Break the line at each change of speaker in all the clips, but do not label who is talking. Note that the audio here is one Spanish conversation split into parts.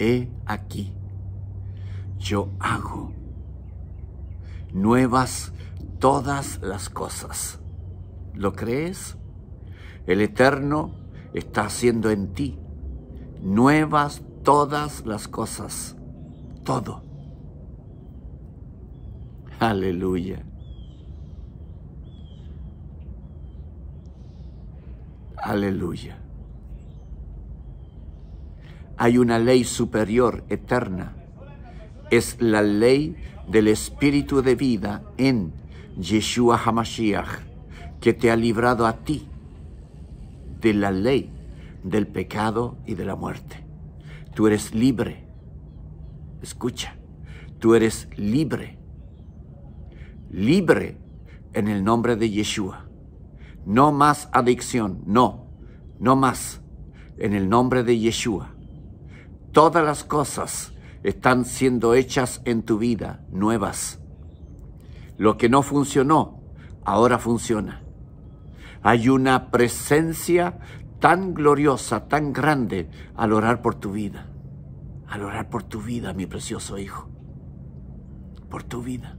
he aquí, yo hago nuevas todas las cosas. ¿Lo crees? El Eterno está haciendo en ti nuevas todas las cosas. Todo. Aleluya. Aleluya hay una ley superior, eterna. Es la ley del espíritu de vida en Yeshua Hamashiach, que te ha librado a ti de la ley del pecado y de la muerte. Tú eres libre. Escucha, tú eres libre. Libre en el nombre de Yeshua. No más adicción, no, no más. En el nombre de Yeshua. Todas las cosas están siendo hechas en tu vida, nuevas. Lo que no funcionó, ahora funciona. Hay una presencia tan gloriosa, tan grande, al orar por tu vida. Al orar por tu vida, mi precioso hijo. Por tu vida.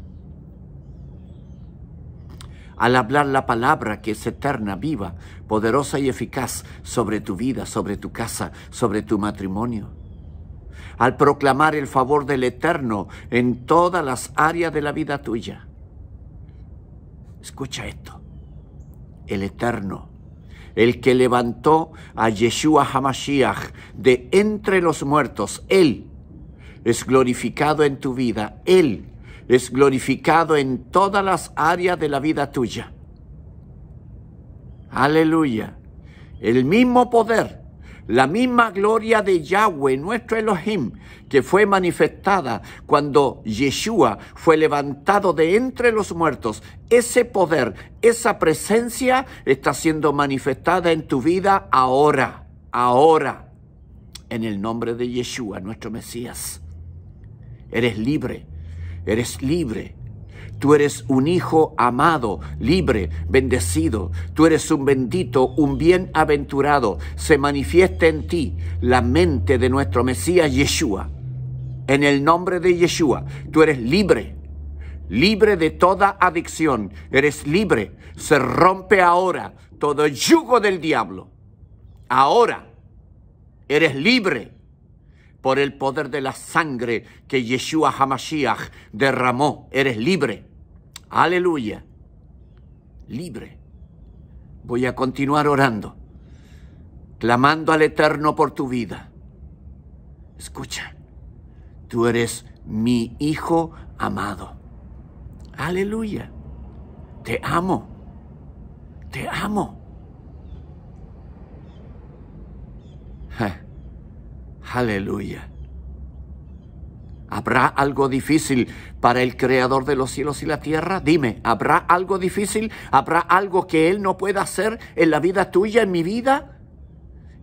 Al hablar la palabra que es eterna, viva, poderosa y eficaz sobre tu vida, sobre tu casa, sobre tu matrimonio al proclamar el favor del Eterno en todas las áreas de la vida tuya. Escucha esto. El Eterno, el que levantó a Yeshua Hamashiach de entre los muertos, Él es glorificado en tu vida, Él es glorificado en todas las áreas de la vida tuya. Aleluya. El mismo poder la misma gloria de Yahweh, nuestro Elohim, que fue manifestada cuando Yeshua fue levantado de entre los muertos, ese poder, esa presencia está siendo manifestada en tu vida ahora, ahora, en el nombre de Yeshua, nuestro Mesías. Eres libre, eres libre Tú eres un hijo amado, libre, bendecido. Tú eres un bendito, un bienaventurado. Se manifiesta en ti la mente de nuestro Mesías Yeshua. En el nombre de Yeshua, tú eres libre. Libre de toda adicción. Eres libre. Se rompe ahora todo yugo del diablo. Ahora eres libre por el poder de la sangre que Yeshua Hamashiach derramó. Eres libre. Aleluya. Libre. Voy a continuar orando, clamando al Eterno por tu vida. Escucha, tú eres mi Hijo amado. Aleluya. Te amo. Te amo. Aleluya. ¿Habrá algo difícil para el creador de los cielos y la tierra? Dime, ¿habrá algo difícil? ¿Habrá algo que Él no pueda hacer en la vida tuya, en mi vida?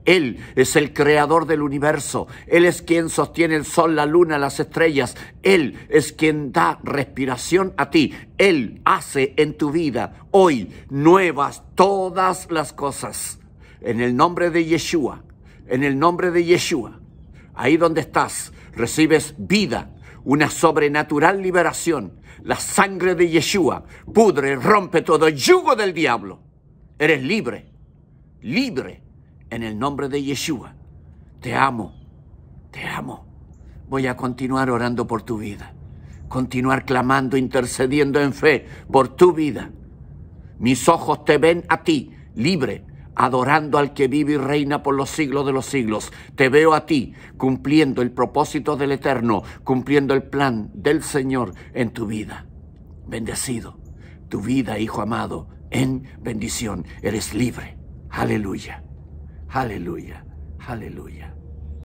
Él es el creador del universo. Él es quien sostiene el sol, la luna, las estrellas. Él es quien da respiración a ti. Él hace en tu vida hoy nuevas todas las cosas. En el nombre de Yeshua. En el nombre de Yeshua. Ahí donde estás, recibes vida, una sobrenatural liberación. La sangre de Yeshua pudre, rompe todo yugo del diablo. Eres libre, libre en el nombre de Yeshua. Te amo, te amo. Voy a continuar orando por tu vida, continuar clamando, intercediendo en fe por tu vida. Mis ojos te ven a ti, libre, adorando al que vive y reina por los siglos de los siglos. Te veo a ti cumpliendo el propósito del Eterno, cumpliendo el plan del Señor en tu vida. Bendecido, tu vida, hijo amado, en bendición. Eres libre. Aleluya, aleluya, aleluya.